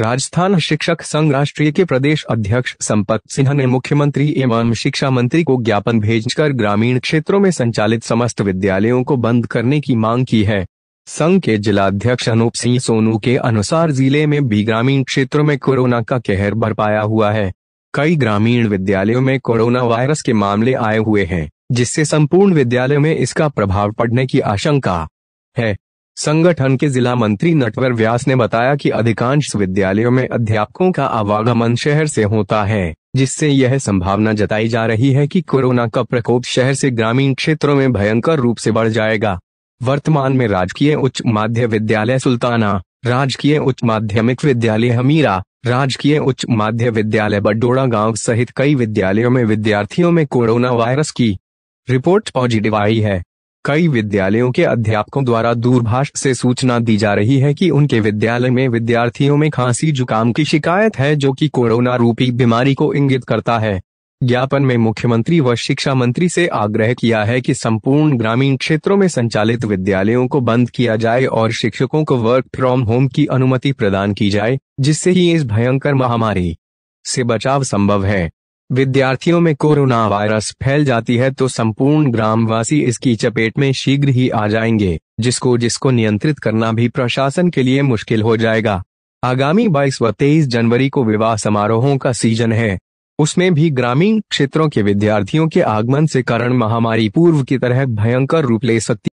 राजस्थान शिक्षक संघ राष्ट्रीय के प्रदेश अध्यक्ष संपत सिन्हा ने मुख्यमंत्री एवं शिक्षा मंत्री को ज्ञापन भेजकर ग्रामीण क्षेत्रों में संचालित समस्त विद्यालयों को बंद करने की मांग की है संघ के जिलाध्यक्ष अनूप सिंह सोनू के अनुसार जिले में भी ग्रामीण क्षेत्रों में कोरोना का कहर बरपाया हुआ है कई ग्रामीण विद्यालयों में कोरोना वायरस के मामले आए हुए हैं जिससे संपूर्ण विद्यालय में इसका प्रभाव पड़ने की आशंका है संगठन के जिला मंत्री नटवर व्यास ने बताया कि अधिकांश विद्यालयों में अध्यापकों का आवागमन शहर से होता है जिससे यह संभावना जताई जा रही है कि कोरोना का प्रकोप शहर से ग्रामीण क्षेत्रों में भयंकर रूप से बढ़ जाएगा वर्तमान में राजकीय उच्च माध्य विद्यालय सुल्ताना राजकीय उच्च माध्यमिक विद्यालय हमीरा राजकीय उच्च माध्य विद्यालय बडोड़ा गाँव सहित कई विद्यालयों में विद्यार्थियों में कोरोना वायरस की रिपोर्ट पॉजिटिव आई है कई विद्यालयों के अध्यापकों द्वारा दूरभाष से सूचना दी जा रही है कि उनके विद्यालय में विद्यार्थियों में खांसी जुकाम की शिकायत है जो कि कोरोना रूपी बीमारी को इंगित करता है ज्ञापन में मुख्यमंत्री व शिक्षा मंत्री से आग्रह किया है कि संपूर्ण ग्रामीण क्षेत्रों में संचालित विद्यालयों को बंद किया जाए और शिक्षकों को वर्क फ्रॉम होम की अनुमति प्रदान की जाए जिससे ही इस भयंकर महामारी से बचाव संभव है विद्यार्थियों में कोरोना वायरस फैल जाती है तो संपूर्ण ग्रामवासी इसकी चपेट में शीघ्र ही आ जाएंगे जिसको जिसको नियंत्रित करना भी प्रशासन के लिए मुश्किल हो जाएगा आगामी 22 व 23 जनवरी को विवाह समारोहों का सीजन है उसमें भी ग्रामीण क्षेत्रों के विद्यार्थियों के आगमन से कारण महामारी पूर्व की तरह भयंकर रूप ले सकती